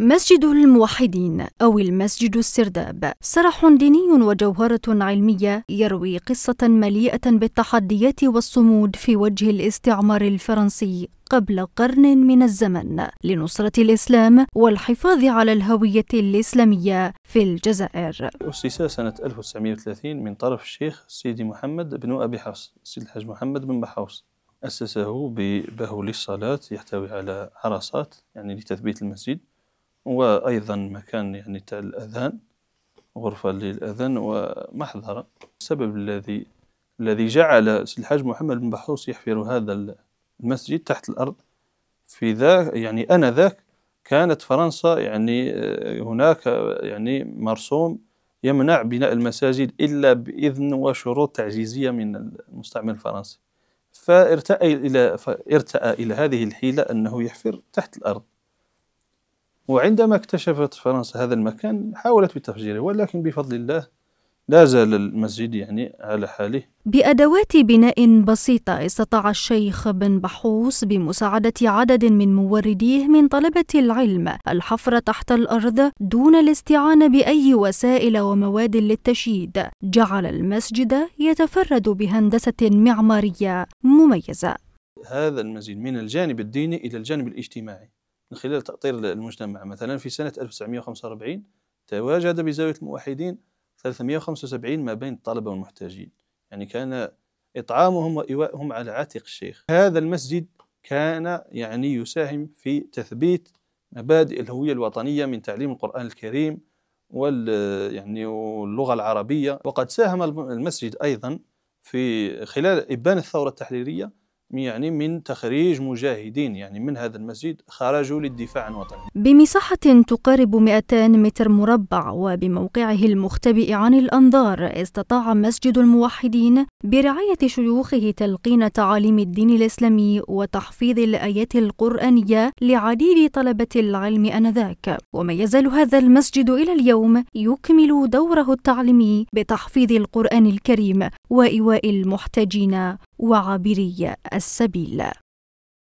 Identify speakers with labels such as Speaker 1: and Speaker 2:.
Speaker 1: مسجد الموحدين أو المسجد السرداب سرح ديني وجوهرة علمية يروي قصة مليئة بالتحديات والصمود في وجه الاستعمار الفرنسي قبل قرن من الزمن لنصرة الإسلام والحفاظ على الهوية الإسلامية في الجزائر
Speaker 2: أسس سنة 1930 من طرف الشيخ سيدي محمد بن أبي حفص سيد الحاج محمد بن بحوص أسسه ببهو للصلاة يحتوي على حراسات يعني لتثبيت المسجد وأيضا مكان يعني تاع الأذان غرفة للأذان ومحضرة السبب الذي الذي جعل الحاج محمد بن بحوص يحفر هذا المسجد تحت الأرض في يعني ذاك يعني آنذاك كانت فرنسا يعني آه، هناك آه، يعني مرسوم يمنع بناء المساجد إلا بإذن وشروط تعجيزية من المستعمر الفرنسي فارتأى إلى, فارتأى إلى هذه الحيلة أنه يحفر تحت الأرض وعندما اكتشفت فرنسا هذا المكان حاولت بتفجيره ولكن بفضل الله لا زال المسجد يعني على حاله
Speaker 1: بأدوات بناء بسيطة استطاع الشيخ بن بحوس بمساعدة عدد من مورديه من طلبة العلم الحفر تحت الأرض دون الاستعانة بأي وسائل ومواد للتشييد جعل المسجد يتفرد بهندسة معمارية مميزة
Speaker 2: هذا المسجد من الجانب الديني إلى الجانب الاجتماعي من خلال تأطير المجتمع مثلا في سنة 1945 تواجد بزاوية الموحدين 375 ما بين الطلبة والمحتاجين يعني كان إطعامهم وإيواءهم على عاتق الشيخ هذا المسجد كان يعني يساهم في تثبيت مبادئ الهوية الوطنية من تعليم القرآن الكريم وال يعني واللغة العربية وقد ساهم المسجد أيضا في خلال إبان الثورة التحريرية يعني من تخريج مجاهدين يعني من هذا المسجد خرجوا للدفاع عن وطنهم
Speaker 1: بمساحة تقارب 200 متر مربع وبموقعه المختبئ عن الأنظار استطاع مسجد الموحدين برعاية شيوخه تلقين تعاليم الدين الإسلامي وتحفيظ الآيات القرآنية لعديد طلبة العلم أنذاك وما يزال هذا المسجد إلى اليوم يكمل دوره التعليمي بتحفيظ القرآن الكريم وإيواء المحتاجين وعابري السبيل